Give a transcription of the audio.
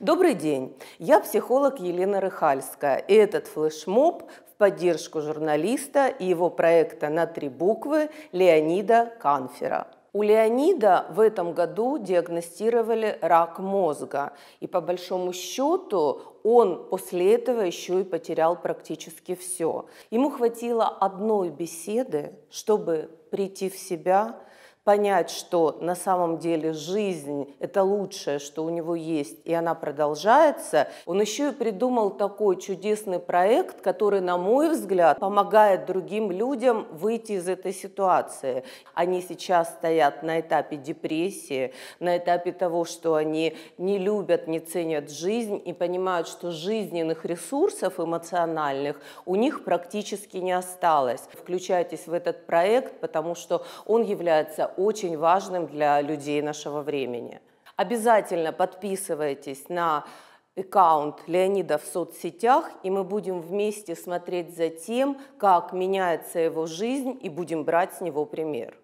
Добрый день, я психолог Елена Рыхальская, и этот флешмоб в поддержку журналиста и его проекта на три буквы Леонида Канфера. У Леонида в этом году диагностировали рак мозга, и по большому счету он после этого еще и потерял практически все. Ему хватило одной беседы, чтобы прийти в себя, понять, что на самом деле жизнь – это лучшее, что у него есть, и она продолжается, он еще и придумал такой чудесный проект, который, на мой взгляд, помогает другим людям выйти из этой ситуации. Они сейчас стоят на этапе депрессии, на этапе того, что они не любят, не ценят жизнь и понимают, что жизненных ресурсов эмоциональных у них практически не осталось. Включайтесь в этот проект, потому что он является очень важным для людей нашего времени. Обязательно подписывайтесь на аккаунт Леонида в соцсетях, и мы будем вместе смотреть за тем, как меняется его жизнь, и будем брать с него пример.